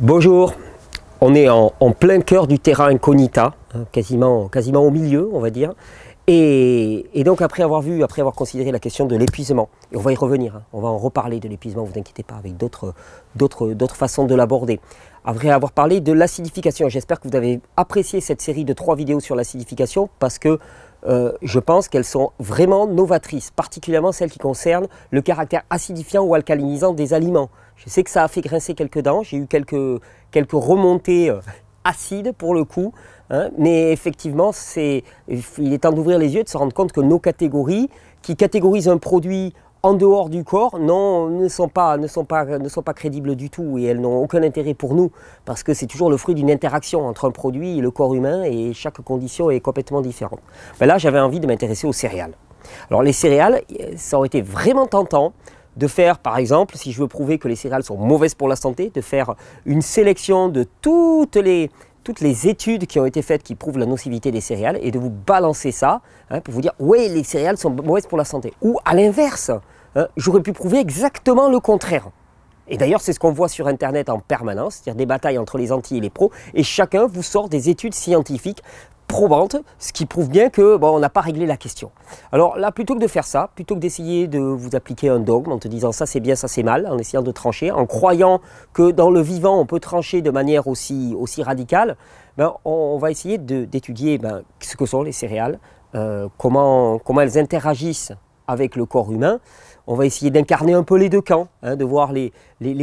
Bonjour, on est en, plein cœur du terrain incognita, hein, quasiment, quasiment au milieu, on va dire. Et, donc après avoir vu, après avoir considéré la question de l'épuisement, et on va y revenir, hein, on va en reparler de l'épuisement, vous inquiétez pas, avec d'autres façons de l'aborder. Après avoir parlé de l'acidification, j'espère que vous avez apprécié cette série de trois vidéos sur l'acidification parce que euh, je pense qu'elles sont vraiment novatrices, particulièrement celles qui concernent le caractère acidifiant ou alcalinisant des aliments. Je sais que ça a fait grincer quelques dents, j'ai eu quelques, remontées euh, acides pour le coup. Hein. mais effectivement, il est temps d'ouvrir les yeux et de se rendre compte que nos catégories, qui catégorisent un produit en dehors du corps, ne sont pas, crédibles du tout et elles n'ont aucun intérêt pour nous parce que c'est toujours le fruit d'une interaction entre un produit et le corps humain et chaque condition est complètement différente. Ben là, j'avais envie de m'intéresser aux céréales. Alors les céréales, ça aurait été vraiment tentant de faire, par exemple, si je veux prouver que les céréales sont mauvaises pour la santé, de faire une sélection de toutes les, toutes les études qui ont été faites qui prouvent la nocivité des céréales et de vous balancer ça hein, pour vous dire oui, les céréales sont mauvaises pour la santé. Ou à l'inverse, hein, j'aurais pu prouver exactement le contraire. Et d'ailleurs, c'est ce qu'on voit sur Internet en permanence, c'est-à-dire des batailles entre les anti et les pros, et chacun vous sort des études scientifiques probante, ce qui prouve bien que on n'a pas réglé la question. Alors là, plutôt que de faire ça, plutôt que d'essayer de vous appliquer un dogme en te disant ça c'est bien, ça c'est mal, en essayant de trancher, en croyant que dans le vivant on peut trancher de manière aussi, aussi radicale, ben, on, va essayer d'étudier ben, ce que sont les céréales, euh, comment, comment elles interagissent avec le corps humain. On va essayer d'incarner un peu les deux camps, hein, de voir les,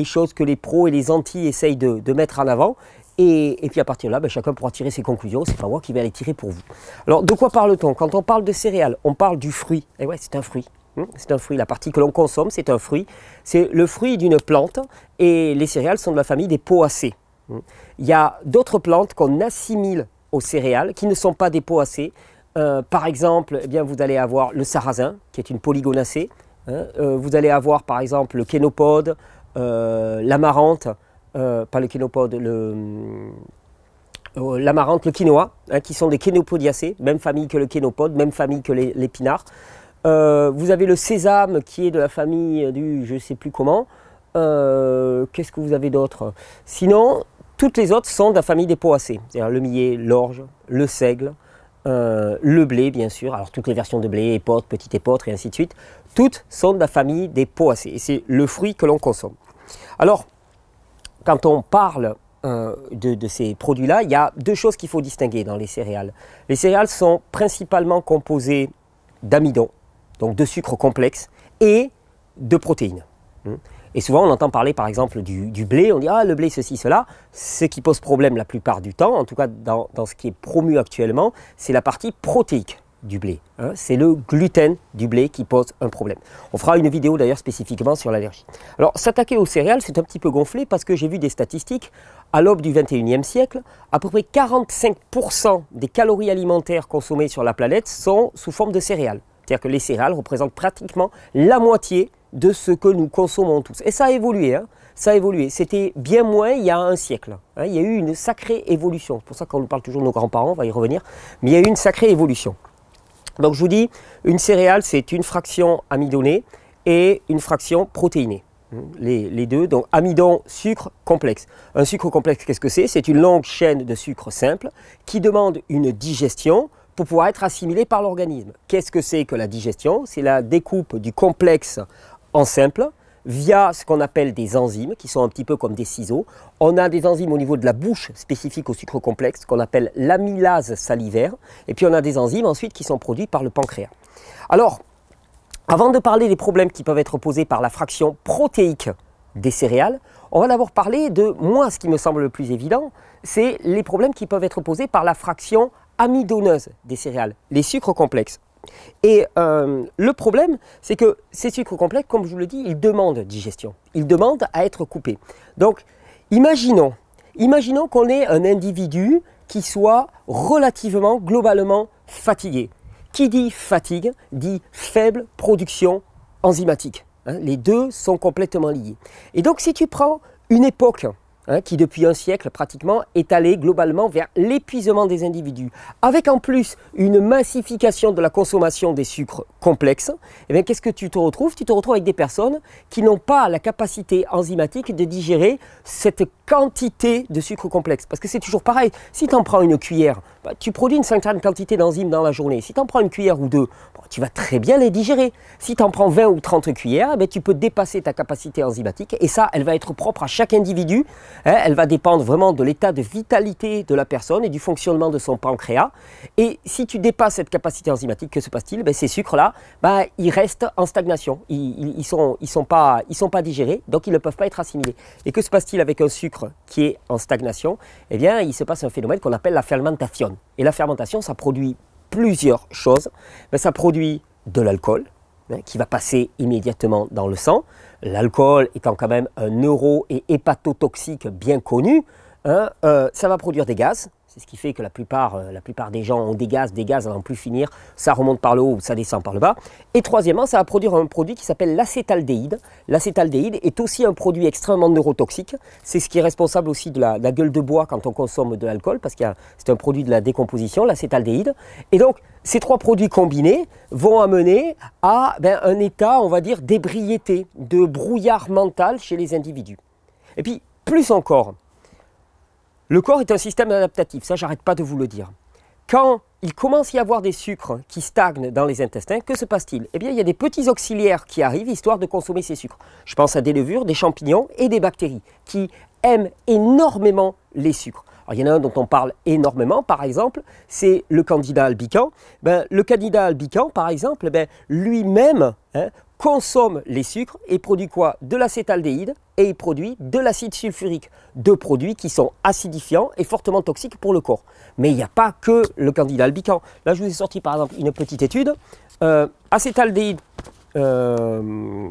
choses que les pros et les anti essayent de, de mettre en avant. Et, puis à partir de là, ben, chacun pourra tirer ses conclusions. C'est pas moi qui vais les tirer pour vous. Alors de quoi parle-t-on Quand on parle de céréales, on parle du fruit. Et eh ouais, c'est un fruit. Hmm, c'est un fruit. La partie que l'on consomme, c'est un fruit. C'est le fruit d'une plante et les céréales sont de la famille des poacées. Hmm. Il y a d'autres plantes qu'on assimile aux céréales qui ne sont pas des poacées. Euh, par exemple, eh bien, vous allez avoir le sarrasin, qui est une polygonacée. Hein, euh, vous allez avoir par exemple le kénopode, euh, l'amarante, euh, pas le kénopode, le, euh, euh, l'amarante, le quinoa, hein, qui sont des kénopodiacées, même famille que le kénopode, même famille que l'épinard. vous avez le sésame qui est de la famille du je ne sais plus comment. Qu'est-ce que vous avez d'autre Sinon, toutes les autres sont de la famille des poacées, c'est-à-dire le millet, l'orge, le seigle, le blé, bien sûr, alors toutes les versions de blé, épeautre, petite épeautre et ainsi de suite, toutes sont de la famille des poacées et c'est le fruit que l'on consomme. Alors, quand on parle euh, de, ces produits-là, il y a deux choses qu'il faut distinguer dans les céréales. Les céréales sont principalement composées d'amidon, donc de sucre complexe, et de protéines. Hmm. Et souvent, on entend parler par exemple du, blé, on dit Ah, le blé, ceci, cela. Ce qui pose problème la plupart du temps, en tout cas dans, dans ce qui est promu actuellement, c'est la partie protéique du blé. Hein. C'est le gluten du blé qui pose un problème. On fera une vidéo d'ailleurs spécifiquement sur l'allergie. Alors s'attaquer aux céréales, c'est un petit peu gonflé parce que j'ai vu des statistiques. À l'aube du 21e siècle, à peu près 45% des calories alimentaires consommées sur la planète sont sous forme de céréales. C'est-à-dire que les céréales représentent pratiquement la moitié de ce que nous consommons tous. Et ça a évolué. Hein. ça a évolué. C'était bien moins il y a un siècle. Hein. il y a eu une sacrée évolution. C'est pour ça qu'on nous parle toujours de nos grands-parents, on va y revenir. Mais il y a eu une sacrée évolution. Donc je vous dis, une céréale, c'est une fraction amidonnée et une fraction protéinée. Les, deux, donc amidon, sucre complexe. Un sucre complexe, qu'est-ce que c'est C'est une longue chaîne de sucre simple qui demande une digestion pour pouvoir être assimilée par l'organisme. Qu'est-ce que c'est que la digestion C'est la découpe du complexe en simple via ce qu'on appelle des enzymes, qui sont un petit peu comme des ciseaux. On a des enzymes au niveau de la bouche spécifique au sucre complexe, qu'on appelle l'amylase salivaire. Et puis on a des enzymes ensuite qui sont produites par le pancréas. Alors, avant de parler des problèmes qui peuvent être posés par la fraction protéique des céréales, on va d'abord parler de, moi, ce qui me semble le plus évident, c'est les problèmes qui peuvent être posés par la fraction amidoneuse des céréales, les sucres complexes. Et euh, le problème, c'est que ces sucres complexes, comme je vous le dis, ils demandent digestion. Ils demandent à être coupés. Donc, imaginons, imaginons qu'on ait un individu qui soit relativement, globalement fatigué. Qui dit fatigue dit faible production enzymatique. Hein. les deux sont complètement liés. Et donc, si tu prends une époque Hein, qui depuis un siècle pratiquement est allé globalement vers l'épuisement des individus, avec en plus une massification de la consommation des sucres complexes, eh qu'est-ce que tu te retrouves Tu te retrouves avec des personnes qui n'ont pas la capacité enzymatique de digérer cette quantité de sucre complexe. Parce que c'est toujours pareil, si tu en prends une cuillère, bah, tu produis une certaine quantité d'enzymes dans la journée. Si tu en prends une cuillère ou deux, bah, tu vas très bien les digérer. Si tu en prends 20 ou 30 cuillères, eh tu peux dépasser ta capacité enzymatique et ça, elle va être propre à chaque individu Hein, elle va dépendre vraiment de l'état de vitalité de la personne et du fonctionnement de son pancréas. Et si tu dépasses cette capacité enzymatique, que se passe-t-il ben, Ces sucres-là, ben, ils restent en stagnation. Ils ne sont, pas, digérés, donc ils ne peuvent pas être assimilés. Et que se passe-t-il avec un sucre qui est en stagnation Eh bien, il se passe un phénomène qu'on appelle la fermentation. Et la fermentation, ça produit plusieurs choses. Ben, ça produit de l'alcool, Hein, qui va passer immédiatement dans le sang. L'alcool étant quand même un neuro- et hépatotoxique bien connu, hein, euh, ça va produire des gaz c'est ce qui fait que la plupart, euh, la plupart des gens ont des gaz, des gaz à n'en plus finir. Ça remonte par le haut, ça descend par le bas. Et troisièmement, ça va produire un produit qui s'appelle l'acétaldéhyde. L'acétaldéhyde est aussi un produit extrêmement neurotoxique. C'est ce qui est responsable aussi de la, gueule de bois quand on consomme de l'alcool, parce que c'est un produit de la décomposition, l'acétaldéhyde. Et donc, ces trois produits combinés vont amener à ben, un état, on va dire, d'ébriété, de brouillard mental chez les individus. Et puis, plus encore, le corps est un système adaptatif, ça j'arrête pas de vous le dire. Quand il commence à y avoir des sucres qui stagnent dans les intestins, que se passe-t-il Eh bien, il y a des petits auxiliaires qui arrivent histoire de consommer ces sucres. Je pense à des levures, des champignons et des bactéries qui aiment énormément les sucres. il y en a un dont on parle énormément, par exemple, c'est le candidat albican. Ben, le candidat albican, par exemple, ben, lui-même hein, consomme les sucres et produit quoi De l'acétaldéhyde et il produit de l'acide sulfurique de produits qui sont acidifiants et fortement toxiques pour le corps. Mais il n'y a pas que le candida albicans. Là, je vous ai sorti par exemple une petite étude. Euh, acétaldéhyde. Euh,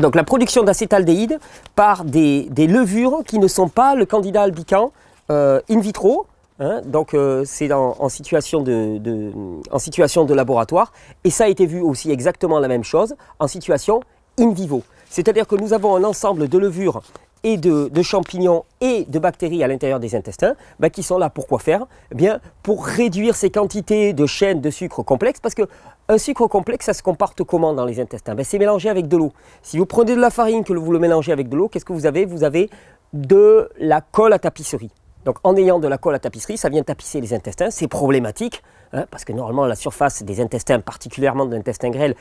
donc la production d'acétaldéhyde par des, levures qui ne sont pas le candida albicans euh, in vitro. Hein. donc euh, c'est en situation de laboratoire. Et ça a été vu aussi exactement la même chose en situation in vivo. C'est-à-dire que nous avons un ensemble de levures et de, champignons et de bactéries à l'intérieur des intestins, bah, qui sont là pour quoi faire eh bien, Pour réduire ces quantités de chaînes de sucre complexe, parce que un sucre complexe, ça se comporte comment dans les intestins ben, C'est mélangé avec de l'eau. Si vous prenez de la farine, que vous le mélangez avec de l'eau, qu'est-ce que vous avez Vous avez de la colle à tapisserie. Donc en ayant de la colle à tapisserie, ça vient tapisser les intestins, c'est problématique, hein, parce que normalement la surface des intestins, particulièrement de l'intestin grêle,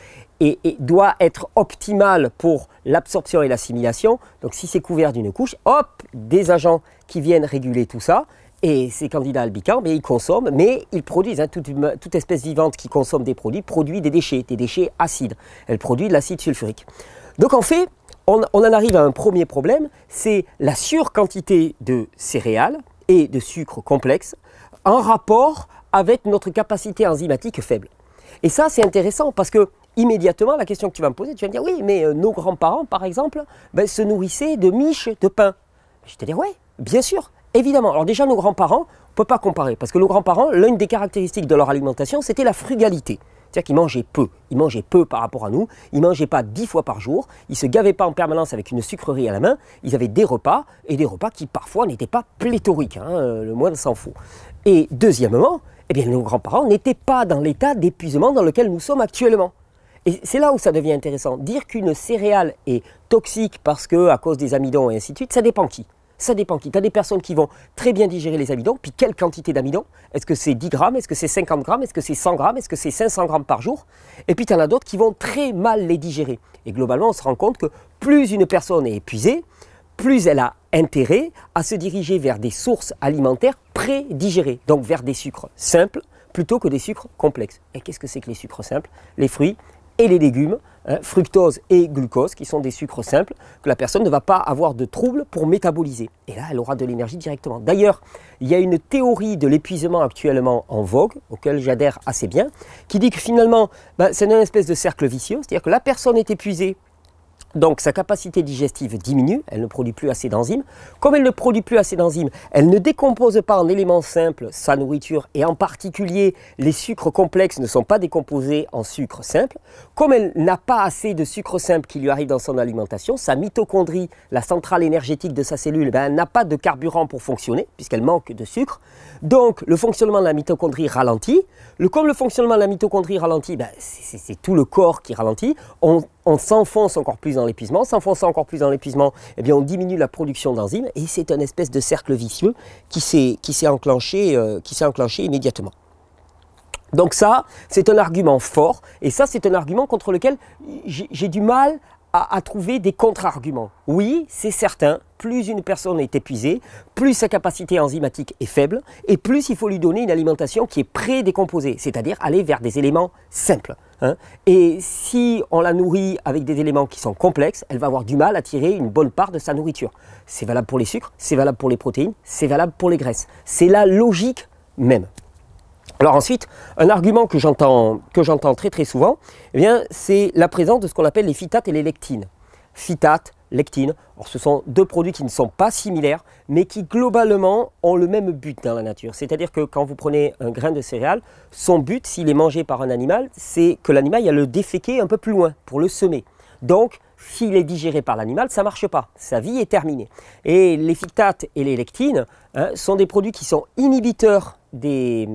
doit être optimale pour l'absorption et l'assimilation. Donc si c'est couvert d'une couche, hop, des agents qui viennent réguler tout ça, et ces candidats albicans, mais ils consomment, mais ils produisent. Hein, toute, espèce vivante qui consomme des produits produit des déchets, des déchets acides. Elle produit de l'acide sulfurique. Donc en fait, on, on en arrive à un premier problème, c'est la surquantité de céréales et de sucre complexe en rapport avec notre capacité enzymatique faible. Et ça, c'est intéressant parce que immédiatement, la question que tu vas me poser, tu vas me dire oui, mais euh, nos grands-parents, par exemple, ben, se nourrissaient de miches, de pain. Je te dis oui, bien sûr, évidemment. Alors déjà, nos grands-parents, on ne peut pas comparer parce que nos grands-parents, l'une des caractéristiques de leur alimentation, c'était la frugalité. C'est-à-dire qu'ils mangeaient peu. Ils mangeaient peu par rapport à nous. Ils ne mangeaient pas dix fois par jour. Ils se gavaient pas en permanence avec une sucrerie à la main. Ils avaient des repas et des repas qui parfois n'étaient pas pléthoriques. Hein, euh, le moine s'en fout. Et deuxièmement, eh bien, nos grands-parents n'étaient pas dans l'état d'épuisement dans lequel nous sommes actuellement. Et c'est là où ça devient intéressant. Dire qu'une céréale est toxique parce que à cause des amidons et ainsi de suite, ça dépend qui ça dépend qui. Tu as des personnes qui vont très bien digérer les amidons, puis quelle quantité d'amidon Est-ce que c'est 10 grammes Est-ce que c'est 50 grammes Est-ce que c'est 100 grammes Est-ce que c'est 500 grammes par jour Et puis tu en as d'autres qui vont très mal les digérer. Et globalement, on se rend compte que plus une personne est épuisée, plus elle a intérêt à se diriger vers des sources alimentaires pré-digérées, donc vers des sucres simples plutôt que des sucres complexes. Et qu'est-ce que c'est que les sucres simples Les fruits, et les légumes, hein, fructose et glucose, qui sont des sucres simples que la personne ne va pas avoir de trouble pour métaboliser. Et là, elle aura de l'énergie directement. D'ailleurs, il y a une théorie de l'épuisement actuellement en vogue, auquel j'adhère assez bien, qui dit que finalement, bah, c'est une espèce de cercle vicieux, c'est-à-dire que la personne est épuisée donc sa capacité digestive diminue, elle ne produit plus assez d'enzymes. Comme elle ne produit plus assez d'enzymes, elle ne décompose pas en éléments simples sa nourriture et en particulier les sucres complexes ne sont pas décomposés en sucres simples. Comme elle n'a pas assez de sucres simples qui lui arrivent dans son alimentation, sa mitochondrie, la centrale énergétique de sa cellule, ben, n'a pas de carburant pour fonctionner puisqu'elle manque de sucre. Donc le fonctionnement de la mitochondrie ralentit. Le, comme le fonctionnement de la mitochondrie ralentit, ben, c'est tout le corps qui ralentit. On on s'enfonce encore plus dans l'épuisement, s'enfonçant encore plus dans l'épuisement, eh bien on diminue la production d'enzymes et c'est un espèce de cercle vicieux qui s'est enclenché, euh, enclenché immédiatement. Donc ça, c'est un argument fort, et ça, c'est un argument contre lequel j'ai du mal à, trouver des contre-arguments. Oui, c'est certain, plus une personne est épuisée, plus sa capacité enzymatique est faible, et plus il faut lui donner une alimentation qui est pré décomposée c'est-à-dire aller vers des éléments simples. Hein. Et si on la nourrit avec des éléments qui sont complexes, elle va avoir du mal à tirer une bonne part de sa nourriture. C'est valable pour les sucres, c'est valable pour les protéines, c'est valable pour les graisses. C'est la logique même. Alors ensuite, un argument que j'entends très très souvent, eh c'est la présence de ce qu'on appelle les phytates et les lectines. Phytates, lectines, ce sont deux produits qui ne sont pas similaires, mais qui globalement ont le même but dans la nature. C'est-à-dire que quand vous prenez un grain de céréales, son but, s'il est mangé par un animal, c'est que l'animal a le déféquer un peu plus loin pour le semer. Donc, s'il est digéré par l'animal, ça ne marche pas. Sa vie est terminée. Et les phytates et les lectines hein, sont des produits qui sont inhibiteurs des,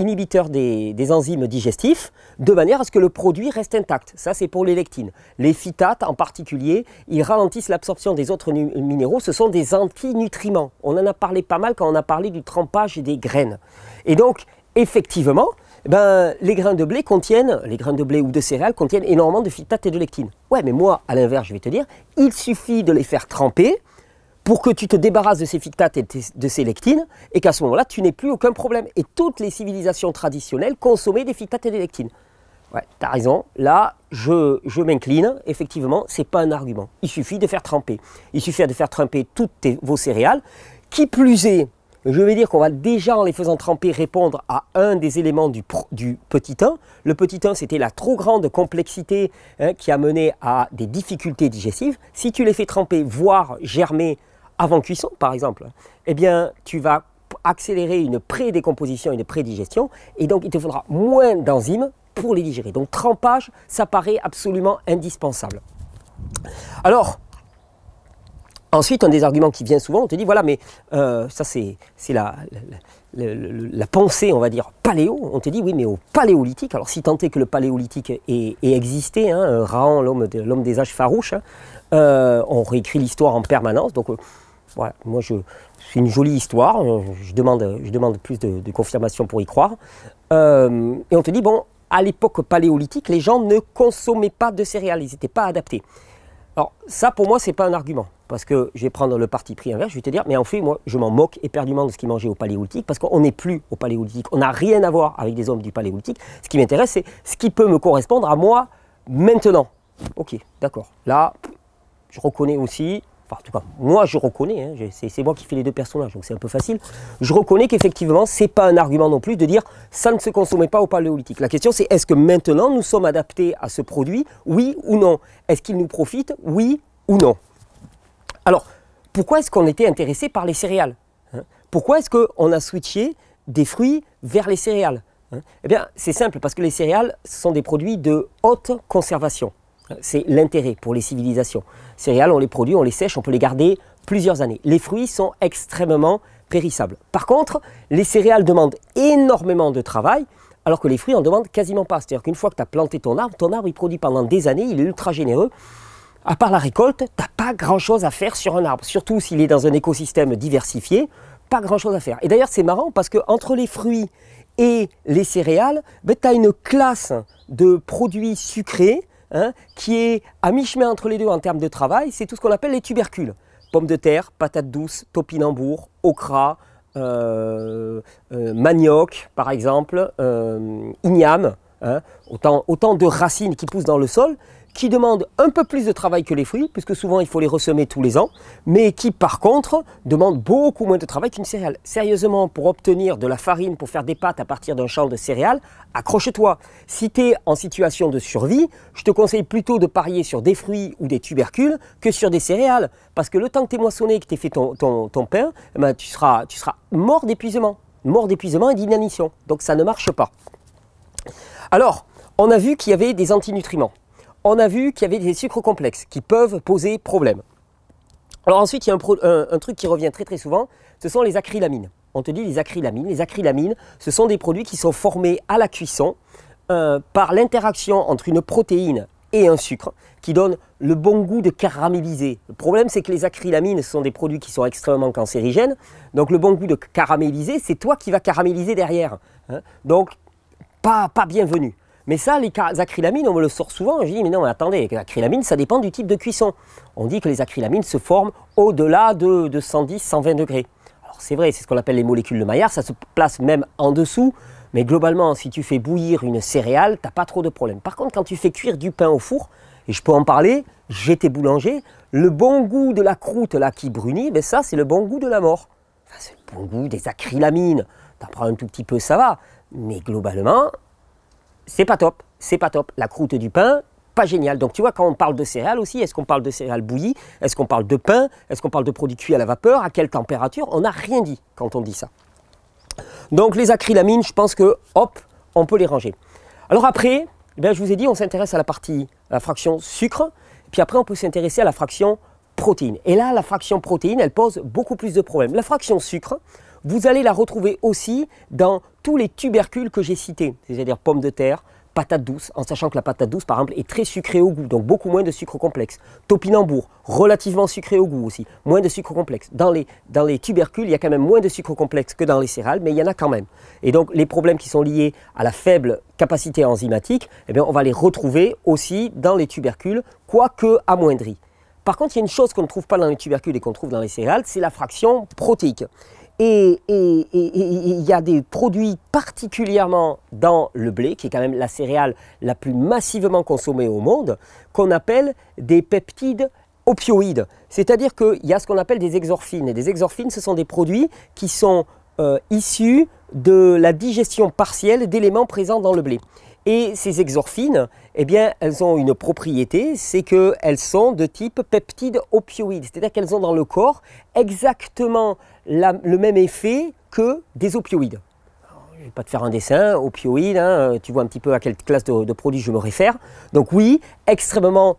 Inhibiteurs des, enzymes digestifs, de manière à ce que le produit reste intact. Ça, c'est pour les lectines. Les phytates, en particulier, ils ralentissent l'absorption des autres minéraux. Ce sont des antinutriments. On en a parlé pas mal quand on a parlé du trempage des graines. Et donc, effectivement, eh ben, les grains de blé contiennent, les grains de blé ou de céréales contiennent énormément de phytates et de lectines. Ouais, mais moi, à l'inverse, je vais te dire, il suffit de les faire tremper, pour que tu te débarrasses de ces fictates et de ces lectines, et qu'à ce moment-là, tu n'aies plus aucun problème. Et toutes les civilisations traditionnelles consommaient des fictates et des lectines. Ouais, t'as raison. Là, je, m'incline. Effectivement, c'est pas un argument. Il suffit de faire tremper. Il suffit de faire tremper toutes vos céréales. Qui plus est, je vais dire qu'on va déjà en les faisant tremper répondre à un des éléments du, du petit 1. Le petit 1, c'était la trop grande complexité hein, qui a mené à des difficultés digestives. Si tu les fais tremper, voire germer avant cuisson par exemple, eh bien tu vas accélérer une prédécomposition, une prédigestion, et donc il te faudra moins d'enzymes pour les digérer. Donc trempage, ça paraît absolument indispensable. Alors, ensuite, un des arguments qui vient souvent, on te dit, voilà, mais euh, ça c'est la, pensée, on va dire, paléo. On te dit, oui, mais au paléolithique, alors si tant est que le paléolithique ait, existé, hein, Raon, l'homme des âges farouches, hein, euh, on réécrit l'histoire en permanence, donc euh, moi, je, c'est une jolie histoire. Euh, je demande, je demande plus de, confirmation pour y croire. Euh, et on te dit, bon, à l'époque paléolithique, les gens ne consommaient pas de céréales, ils n'étaient pas adaptés. Alors, ça, pour moi, c'est pas un argument. Parce que je vais prendre le parti pris inverse, je vais te dire, mais en fait, moi, je m'en moque éperdument de ce qu'ils mangeaient au paléolithique, parce qu'on n'est plus au paléolithique. On n'a rien à voir avec des hommes du paléolithique. Ce qui m'intéresse, c'est ce qui peut me correspondre à moi maintenant. Ok, d'accord. Là, je reconnais aussi en tout cas, moi je reconnais, hein, c'est moi qui fais les deux personnages, donc c'est un peu facile, je reconnais qu'effectivement, ce n'est pas un argument non plus de dire ça ne se consommait pas au paléolithique. La question c'est est-ce que maintenant nous sommes adaptés à ce produit, oui ou non Est-ce qu'il nous profite, oui ou non Alors, pourquoi est-ce qu'on était intéressé par les céréales hein? Pourquoi est-ce qu'on a switché des fruits vers les céréales hein? Eh bien, c'est simple, parce que les céréales sont des produits de haute conservation. C'est l'intérêt pour les civilisations. Céréales, on les produit, on les sèche, on peut les garder plusieurs années. Les fruits sont extrêmement périssables. Par contre, les céréales demandent énormément de travail, alors que les fruits en demandent quasiment pas. C'est-à-dire qu'une fois que tu as planté ton arbre, ton arbre il produit pendant des années, il est ultra généreux. À part la récolte, tu n'as pas grand-chose à faire sur un arbre, surtout s'il est dans un écosystème diversifié, pas grand-chose à faire. Et d'ailleurs, c'est marrant parce qu'entre les fruits et les céréales, ben, tu as une classe de produits sucrés Hein, qui est à mi-chemin entre les deux en termes de travail, c'est tout ce qu'on appelle les tubercules. Pommes de terre, patates douces, topinambour, okra, euh, euh, manioc par exemple, euh, igname, hein, autant de racines qui poussent dans le sol qui demandent un peu plus de travail que les fruits, puisque souvent il faut les ressemer tous les ans, mais qui par contre demandent beaucoup moins de travail qu'une céréale. Sérieusement, pour obtenir de la farine pour faire des pâtes à partir d'un champ de céréales, accroche-toi. Si tu es en situation de survie, je te conseille plutôt de parier sur des fruits ou des tubercules que sur des céréales, parce que le temps que tu es moissonné et que tu fait ton, pain, eh ben, tu, seras, tu seras mort d'épuisement, mort d'épuisement et d'inanition. Donc ça ne marche pas. Alors, on a vu qu'il y avait des antinutriments on a vu qu'il y avait des sucres complexes qui peuvent poser problème. Alors ensuite, il y a un, truc qui revient très très souvent, ce sont les acrylamines. On te dit les acrylamines. Les acrylamines, ce sont des produits qui sont formés à la cuisson euh, par l'interaction entre une protéine et un sucre qui donne le bon goût de caramélisé. Le problème, c'est que les acrylamines sont des produits qui sont extrêmement cancérigènes. Donc, le bon goût de caramélisé, c'est toi qui vas caraméliser derrière. Hein. donc, pas, pas bienvenu. Mais ça, les acrylamines, on me le sort souvent, je dis, mais non, attendez, les ça dépend du type de cuisson. On dit que les acrylamines se forment au-delà de, 110-120 degrés. Alors c'est vrai, c'est ce qu'on appelle les molécules de Maillard, ça se place même en dessous, mais globalement, si tu fais bouillir une céréale, tu t'as pas trop de problèmes. Par contre, quand tu fais cuire du pain au four, et je peux en parler, j'étais boulanger, le bon goût de la croûte là qui brunit, mais ben ça c'est le bon goût de la mort. c'est le bon goût des acrylamines. T'en prends un tout petit peu, ça va. Mais globalement, c'est pas top, c'est pas top. La croûte du pain, pas génial. Donc tu vois, quand on parle de céréales aussi, est-ce qu'on parle de céréales bouillies Est-ce qu'on parle de pain Est-ce qu'on parle de produits cuits à la vapeur À quelle température On n'a rien dit quand on dit ça. Donc les acrylamines, je pense que, hop, on peut les ranger. Alors après, eh je vous ai dit, on s'intéresse à la partie, la fraction sucre, puis après on peut s'intéresser à la fraction protéine. Et là, la fraction protéine elle pose beaucoup plus de problèmes. La fraction sucre, vous allez la retrouver aussi dans tous les tubercules que j'ai cités, c'est-à-dire pommes de terre, patates douces, en sachant que la patate douce, par exemple, est très sucrée au goût, donc beaucoup moins de sucre complexe. Topinambour, relativement sucré au goût aussi, moins de sucre complexe. Dans les, tubercules, il y a quand même moins de sucre complexe que dans les céréales, mais il y en a quand même. Et donc, les problèmes qui sont liés à la faible capacité enzymatique, eh on va les retrouver aussi dans les tubercules, quoique amoindris. Par contre, il y a une chose qu'on ne trouve pas dans les tubercules et qu'on trouve dans les céréales, c'est la fraction protéique. Et il y a des produits particulièrement dans le blé, qui est quand même la céréale la plus massivement consommée au monde, qu'on appelle des peptides opioïdes. C'est-à-dire qu'il y a ce qu'on appelle des exorphines. Et des exorphines, ce sont des produits qui sont euh, issus de la digestion partielle d'éléments présents dans le blé. Et ces exorphines, eh bien, elles ont une propriété, c'est qu'elles sont de type peptide opioïde, c'est-à-dire qu'elles ont dans le corps exactement le même effet que des opioïdes. je ne vais pas te faire un dessin, opioïdes, hein, euh, tu vois un petit peu à quelle classe de, produits je me réfère. Donc oui, extrêmement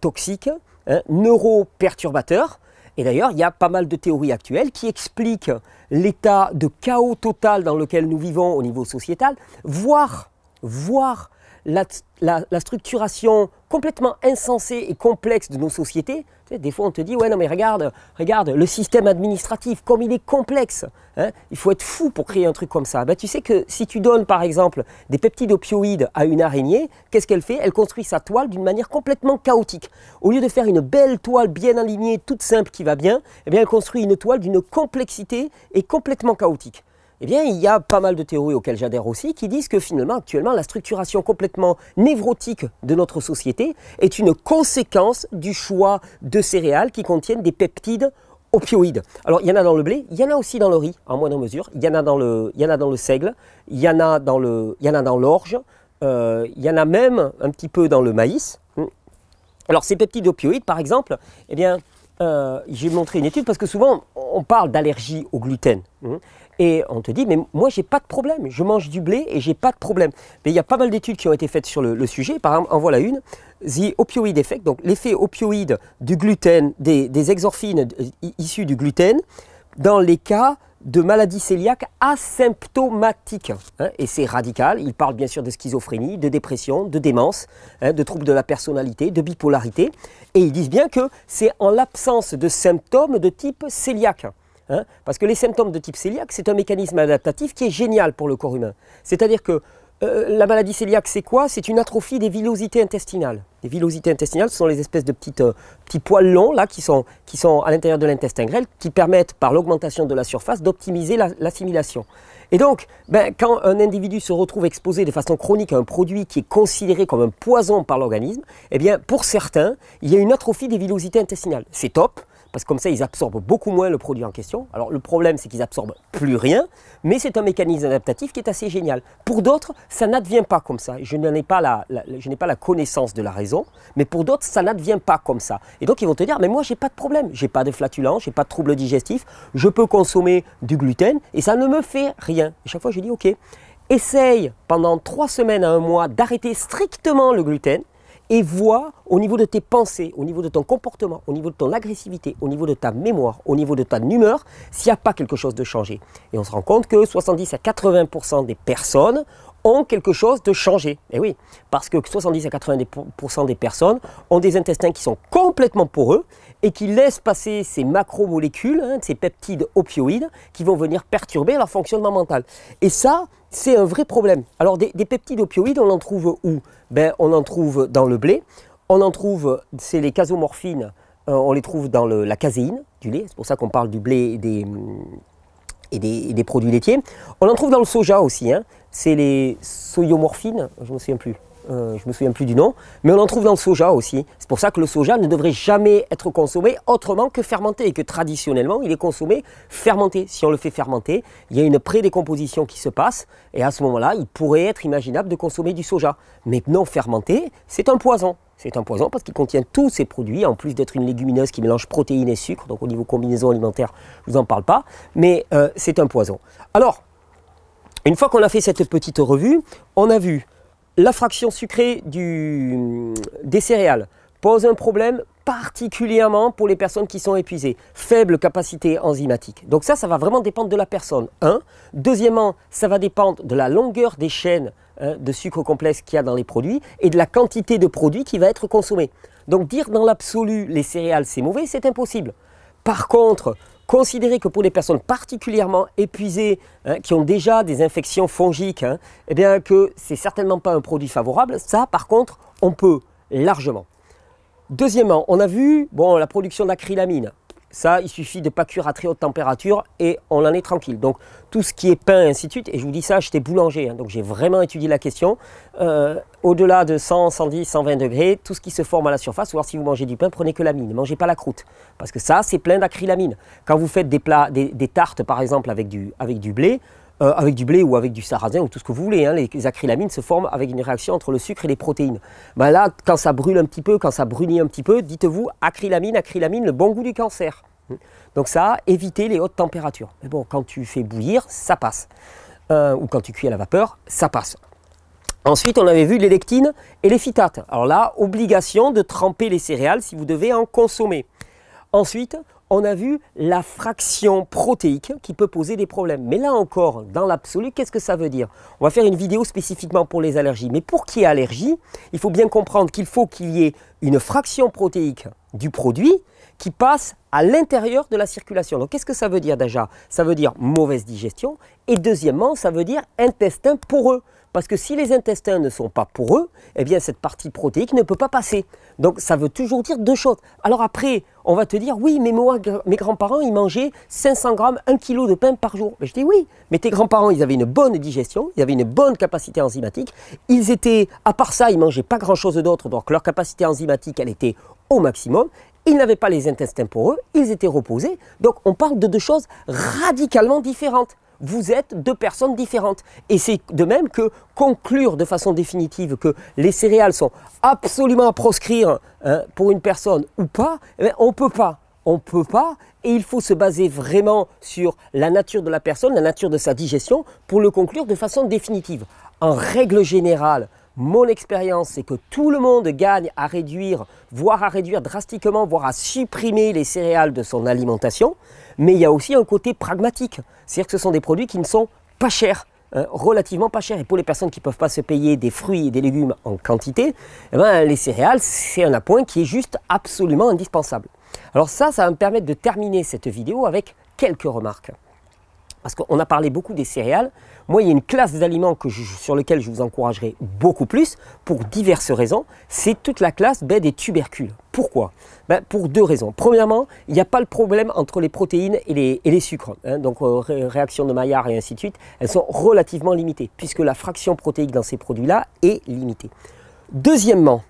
toxique, hein, neuroperturbateur. Et d'ailleurs, il y a pas mal de théories actuelles qui expliquent l'état de chaos total dans lequel nous vivons au niveau sociétal, voire, voire la, la, la structuration complètement insensé et complexe de nos sociétés. des fois, on te dit, ouais, non, mais regarde, regarde, le système administratif, comme il est complexe, hein. il faut être fou pour créer un truc comme ça. Ben, tu sais que si tu donnes, par exemple, des peptides opioïdes à une araignée, qu'est-ce qu'elle fait Elle construit sa toile d'une manière complètement chaotique. Au lieu de faire une belle toile bien alignée, toute simple, qui va bien, eh bien elle construit une toile d'une complexité et complètement chaotique eh bien, il y a pas mal de théories auxquelles j'adhère aussi qui disent que finalement, actuellement, la structuration complètement névrotique de notre société est une conséquence du choix de céréales qui contiennent des peptides opioïdes. Alors, il y en a dans le blé, il y en a aussi dans le riz, en moindre mesure, il y en a dans le, y en a dans le seigle, il y en a dans l'orge, euh, il y en a même un petit peu dans le maïs. Hmm. Alors, ces peptides opioïdes, par exemple, eh bien, euh, j'ai montré une étude parce que souvent on parle d'allergie au gluten. Hmm. Et on te dit, mais moi, j'ai pas de problème. Je mange du blé et j'ai pas de problème. Mais il y a pas mal d'études qui ont été faites sur le, sujet. Par exemple, en voilà une. The opioid effect, donc l'effet opioïde du gluten, des, exorphines euh, issues du gluten, dans les cas de maladies cœliaques asymptomatiques. Hein. et c'est radical. Il parlent bien sûr de schizophrénie, de dépression, de démence, hein, de troubles de la personnalité, de bipolarité. Et ils disent bien que c'est en l'absence de symptômes de type cœliaque. Hein, parce que les symptômes de type cœliaque, c'est un mécanisme adaptatif qui est génial pour le corps humain. C'est-à-dire que euh, la maladie cœliaque, c'est quoi C'est une atrophie des villosités intestinales. Les villosités intestinales, ce sont les espèces de petites, euh, petits poils longs là, qui, sont, qui sont à l'intérieur de l'intestin grêle, qui permettent, par l'augmentation de la surface, d'optimiser l'assimilation. et donc, ben, quand un individu se retrouve exposé de façon chronique à un produit qui est considéré comme un poison par l'organisme, eh bien, pour certains, il y a une atrophie des villosités intestinales. C'est top, parce que comme ça, ils absorbent beaucoup moins le produit en question. Alors le problème, c'est qu'ils absorbent plus rien, mais c'est un mécanisme adaptatif qui est assez génial. Pour d'autres, ça n'advient pas comme ça. Je n'ai pas la, je n'ai pas la connaissance de la raison, mais pour d'autres, ça n'advient pas comme ça. Et donc ils vont te dire, mais moi, j'ai pas de problème, j'ai pas de flatulence, n'ai pas de trouble digestif, je peux consommer du gluten et ça ne me fait rien. Et chaque fois, je dis, ok, essaye pendant trois semaines à un mois d'arrêter strictement le gluten et vois au niveau de tes pensées, au niveau de ton comportement, au niveau de ton agressivité, au niveau de ta mémoire, au niveau de ta humeur, s'il n'y a pas quelque chose de changé. Et on se rend compte que 70 à 80% des personnes ont quelque chose de changé. Et eh oui, parce que 70 à 80% des personnes ont des intestins qui sont complètement poreux et qui laissent passer ces macromolécules, hein, ces peptides opioïdes, qui vont venir perturber leur fonctionnement mental. Et ça, c'est un vrai problème. Alors des, peptides opioïdes, on en trouve où ben, On en trouve dans le blé, on en trouve, c'est les casomorphines, euh, on les trouve dans la caséine du lait, c'est pour ça qu'on parle du blé et des, et des, produits laitiers. On en trouve dans le soja aussi, hein. c'est les soyomorphines, je ne me souviens plus, euh, je me souviens plus du nom, mais on en trouve dans le soja aussi. C'est pour ça que le soja ne devrait jamais être consommé autrement que fermenté et que traditionnellement, il est consommé fermenté. Si on le fait fermenter, il y a une pré-décomposition qui se passe et à ce moment-là, il pourrait être imaginable de consommer du soja. Mais non fermenté, c'est un poison. C'est un poison parce qu'il contient tous ses produits, en plus d'être une légumineuse qui mélange protéines et sucre, donc au niveau combinaison alimentaire, je vous en parle pas, mais euh, c'est un poison. Alors, une fois qu'on a fait cette petite revue, on a vu la fraction sucrée des céréales pose un problème particulièrement pour les personnes qui sont épuisées. Faible capacité enzymatique. Donc ça, ça va vraiment dépendre de la personne. Un. Deuxièmement, ça va dépendre de la longueur des chaînes hein, de sucre complexe qu'il y a dans les produits et de la quantité de produits qui va être consommée. Donc dire dans l'absolu les céréales c'est mauvais, c'est impossible. Par contre, Considérer que pour les personnes particulièrement épuisées, hein, qui ont déjà des infections fongiques, que hein, eh bien que c'est certainement pas un produit favorable. Ça, par contre, on peut largement. Deuxièmement, on a vu la production d'acrylamine. Ça, il suffit de pas cuire à très haute température et on en est tranquille. Donc tout ce qui est pain, ainsi de suite, et je vous dis ça, j'étais boulanger, hein, donc j'ai vraiment étudié la question. Euh, au-delà de 100, 110, 120 degrés, tout ce qui se forme à la surface, ou alors si vous mangez du pain, prenez que la mine, ne mangez pas la croûte. Parce que ça, c'est plein d'acrylamine. Quand vous faites des plats, tartes par exemple avec du blé, euh, avec du blé ou avec du sarrasin ou tout ce que vous voulez. Hein. les, acrylamines se forment avec une réaction entre le sucre et les protéines. Ben là, quand ça brûle un petit peu, quand ça brunit un petit peu, dites-vous acrylamine, acrylamine, le bon goût du cancer. Hmm. Donc ça, évitez les hautes températures. Mais bon, quand tu fais bouillir, ça passe. Euh, ou quand tu cuis à la vapeur, ça passe. Ensuite, on avait vu les lectines et les phytates. Alors là, obligation de tremper les céréales si vous devez en consommer. Ensuite, on a vu la fraction protéique qui peut poser des problèmes. Mais là encore, dans l'absolu, qu'est-ce que ça veut dire On va faire une vidéo spécifiquement pour les allergies. Mais pour qui y ait allergie, il faut bien comprendre qu'il faut qu'il y ait une fraction protéique du produit qui passe à l'intérieur de la circulation. Donc qu'est-ce que ça veut dire déjà Ça veut dire mauvaise digestion et deuxièmement, ça veut dire intestin poreux. Parce que si les intestins ne sont pas pour eux, eh bien cette partie protéique ne peut pas passer. Donc ça veut toujours dire deux choses. Alors après, on va te dire, oui, mais moi, mes grands-parents, ils mangeaient 500 grammes, 1 kg de pain par jour. Mais je dis oui, mais tes grands-parents, ils avaient une bonne digestion, ils avaient une bonne capacité enzymatique. Ils étaient, à part ça, ils mangeaient pas grand-chose d'autre, donc leur capacité enzymatique, elle était au maximum. Ils n'avaient pas les intestins pour eux, ils étaient reposés. Donc on parle de deux choses radicalement différentes vous êtes deux personnes différentes. Et c'est de même que conclure de façon définitive que les céréales sont absolument à proscrire hein, pour une personne ou pas, eh on ne peut pas. On ne peut pas et il faut se baser vraiment sur la nature de la personne, la nature de sa digestion pour le conclure de façon définitive. En règle générale, mon expérience, c'est que tout le monde gagne à réduire, voire à réduire drastiquement, voire à supprimer les céréales de son alimentation. Mais il y a aussi un côté pragmatique. C'est-à-dire que ce sont des produits qui ne sont pas chers. Euh, relativement pas chers. Et pour les personnes qui ne peuvent pas se payer des fruits et des légumes en quantité, eh ben, les céréales, c'est un appoint qui est juste absolument indispensable. Alors ça, ça va me permettre de terminer cette vidéo avec quelques remarques. Parce qu'on a parlé beaucoup des céréales, moi, il y a une classe d'aliments sur lesquels je vous encouragerai beaucoup plus, pour diverses raisons. C'est toute la classe ben, des tubercules. Pourquoi ben, Pour deux raisons. Premièrement, il n'y a pas le problème entre les protéines et les, sucres. Hein. donc, euh, réaction de Maillard et ainsi de suite, elles sont relativement limitées, puisque la fraction protéique dans ces produits-là est limitée. Deuxièmement,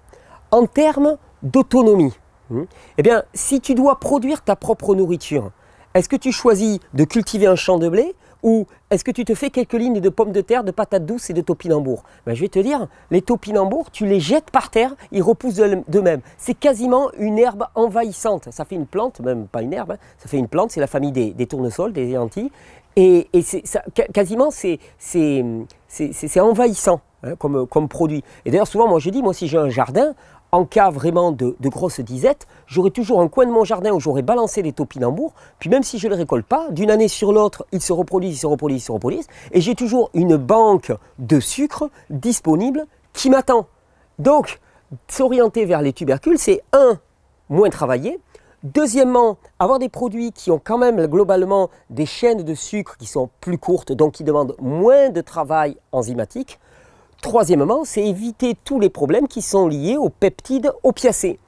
en termes d'autonomie, hmm, eh bien, si tu dois produire ta propre nourriture, est-ce que tu choisis de cultiver un champ de blé ou est-ce que tu te fais quelques lignes de pommes de terre, de patates douces et de topinambours ben, Je vais te dire, les topinambours, tu les jettes par terre, ils repoussent d'eux-mêmes. C'est quasiment une herbe envahissante. Ça fait une plante, même pas une herbe, hein. ça fait une plante, c'est la famille des, tournesols, des lentilles. Et, et quasiment, c'est envahissant. Hein, comme, comme produit. Et d'ailleurs, souvent, moi, je dis, moi, si j'ai un jardin, en cas vraiment de, grosses disettes, j'aurai toujours un coin de mon jardin où j'aurais balancé des topinambours. Puis même si je ne les récolte pas, d'une année sur l'autre, ils se reproduisent, ils se reproduisent, ils se reproduisent. Et j'ai toujours une banque de sucre disponible qui m'attend. Donc, s'orienter vers les tubercules, c'est un, moins travailler. Deuxièmement, avoir des produits qui ont quand même globalement des chaînes de sucre qui sont plus courtes, donc qui demandent moins de travail enzymatique. Troisièmement, c'est éviter tous les problèmes qui sont liés aux peptides opiacés.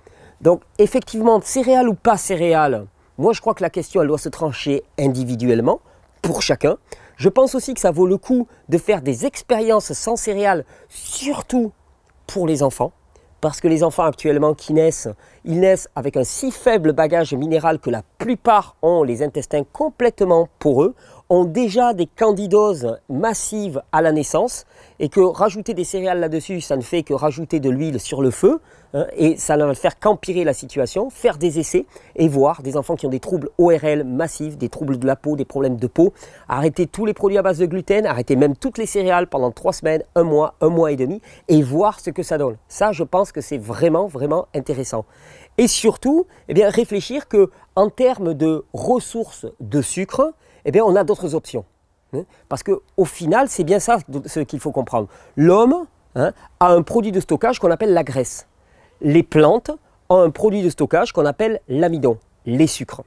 Donc effectivement, céréales ou pas céréales, moi je crois que la question elle doit se trancher individuellement pour chacun. Je pense aussi que ça vaut le coup de faire des expériences sans céréales, surtout pour les enfants, parce que les enfants actuellement qui naissent, ils naissent avec un si faible bagage minéral que la plupart ont les intestins complètement pour eux ont déjà des candidoses massives à la naissance et que rajouter des céréales là-dessus, ça ne fait que rajouter de l'huile sur le feu hein, et ça ne va faire qu'empirer la situation, faire des essais et voir des enfants qui ont des troubles ORL massifs, des troubles de la peau, des problèmes de peau, arrêter tous les produits à base de gluten, arrêter même toutes les céréales pendant trois semaines, un mois, un mois et demi et voir ce que ça donne. Ça, je pense que c'est vraiment, vraiment intéressant. Et surtout, eh bien, réfléchir que en termes de ressources de sucre, eh on a d'autres options. Hein. parce qu'au final, c'est bien ça ce qu'il faut comprendre. L'homme hein, a un produit de stockage qu'on appelle la graisse. Les plantes ont un produit de stockage qu'on appelle l'amidon, les sucres.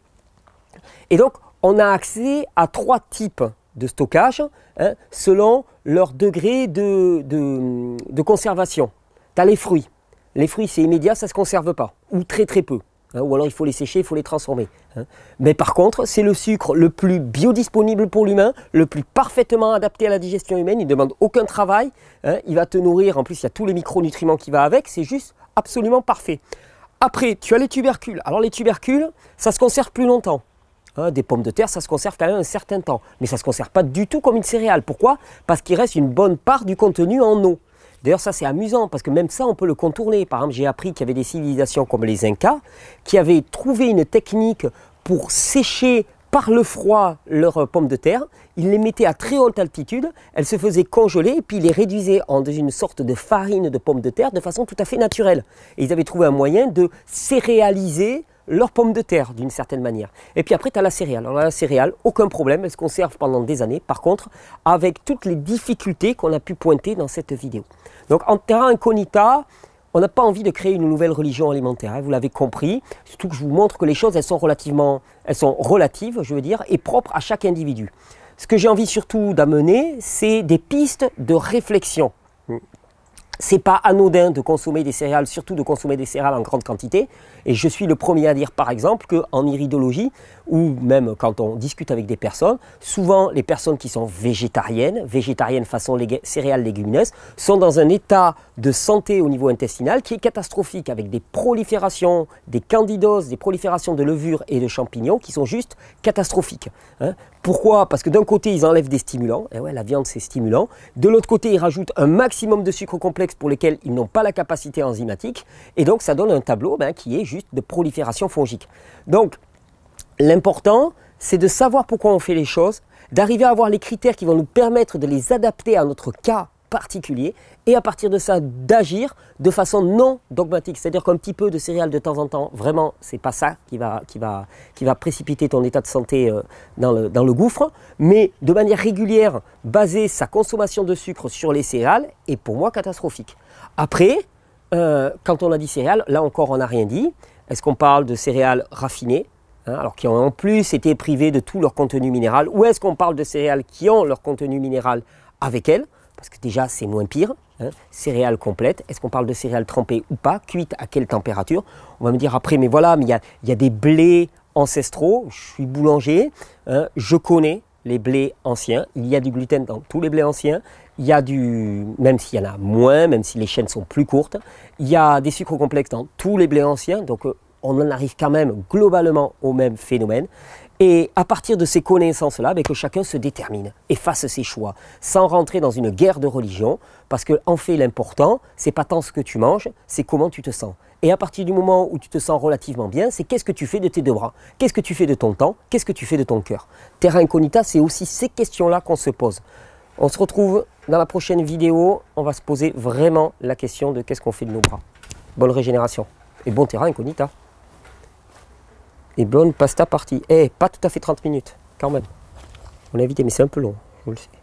Et donc, on a accès à trois types de stockage hein, selon leur degré de, de conservation. Tu as les fruits. Les fruits, c'est immédiat, ça ne se conserve pas, ou très très peu. Hein, ou alors il faut les sécher, il faut les transformer. Hein. Mais par contre, c'est le sucre le plus biodisponible pour l'humain, le plus parfaitement adapté à la digestion humaine, il ne demande aucun travail, hein, il va te nourrir, en plus il y a tous les micronutriments qui va avec, c'est juste absolument parfait. Après, tu as les tubercules. Alors les tubercules, ça se conserve plus longtemps. des pommes de terre, ça se conserve quand même un certain temps. Mais ça ne se conserve pas du tout comme une céréale. Pourquoi Parce qu'il reste une bonne part du contenu en eau. D'ailleurs, ça c'est amusant parce que même ça, on peut le contourner. Par exemple, j'ai appris qu'il y avait des civilisations comme les Incas qui avaient trouvé une technique pour sécher par le froid leurs pommes de terre. Ils les mettaient à très haute altitude, elles se faisaient congeler et puis ils les réduisaient en une sorte de farine de pommes de terre de façon tout à fait naturelle. Et ils avaient trouvé un moyen de céréaliser leurs pommes de terre d'une certaine manière. Et puis après, tu as la céréale. a la céréale, aucun problème, elle se conserve pendant des années. Par contre, avec toutes les difficultés qu'on a pu pointer dans cette vidéo. Donc en terrain incognita, on n'a pas envie de créer une nouvelle religion alimentaire, hein, vous l'avez compris. Surtout que je vous montre que les choses, elles sont relativement, elles sont relatives, je veux dire, et propres à chaque individu. Ce que j'ai envie surtout d'amener, c'est des pistes de réflexion c'est pas anodin de consommer des céréales, surtout de consommer des céréales en grande quantité. Et je suis le premier à dire, par exemple, qu'en iridologie, ou même quand on discute avec des personnes, souvent les personnes qui sont végétariennes, végétariennes façon céréales légumineuses, sont dans un état de santé au niveau intestinal qui est catastrophique, avec des proliférations, des candidoses, des proliférations de levures et de champignons qui sont juste catastrophiques. Hein. Pourquoi Parce que d'un côté, ils enlèvent des stimulants, et eh ouais, la viande c'est stimulant, de l'autre côté, ils rajoutent un maximum de sucre complexe pour lesquels ils n'ont pas la capacité enzymatique. Et donc, ça donne un tableau ben, qui est juste de prolifération fongique. Donc, l'important, c'est de savoir pourquoi on fait les choses, d'arriver à avoir les critères qui vont nous permettre de les adapter à notre cas particulier et à partir de ça, d'agir de façon non dogmatique, c'est-à-dire qu'un petit peu de céréales de temps en temps, vraiment, c'est pas ça qui va, précipiter ton état de santé euh, dans le, gouffre, mais de manière régulière, baser sa consommation de sucre sur les céréales est pour moi catastrophique. Après, euh, quand on a dit céréales, là encore on n'a rien dit. Est-ce qu'on parle de céréales raffinées, hein, alors qui ont en plus été privées de tout leur contenu minéral, ou est-ce qu'on parle de céréales qui ont leur contenu minéral avec elles parce que déjà c'est moins pire. Hein. Céréales complètes, est-ce qu'on parle de céréales trempées ou pas Cuites à quelle température On va me dire après, mais voilà, mais il y a, des blés ancestraux, je suis boulanger, hein. je connais les blés anciens, il y a du gluten dans tous les blés anciens, il y a du, même s'il y en a moins, même si les chaînes sont plus courtes, il y a des sucres complexes dans tous les blés anciens, donc euh, on en arrive quand même globalement au même phénomène. Et à partir de ces connaissances-là, ben, que chacun se détermine et fasse ses choix, sans rentrer dans une guerre de religion, parce qu'en en fait, l'important, c'est pas tant ce que tu manges, c'est comment tu te sens. Et à partir du moment où tu te sens relativement bien, c'est qu'est-ce que tu fais de tes deux bras Qu'est-ce que tu fais de ton temps Qu'est-ce que tu fais de ton cœur Terra Incognita, c'est aussi ces questions-là qu'on se pose. On se retrouve dans la prochaine vidéo. On va se poser vraiment la question de qu'est-ce qu'on fait de nos bras. Bonne régénération et bon Terra Incognita et blonde pasta partie. Eh, pas tout à fait 30 minutes, quand même. On a évité, mais c'est un peu long, je le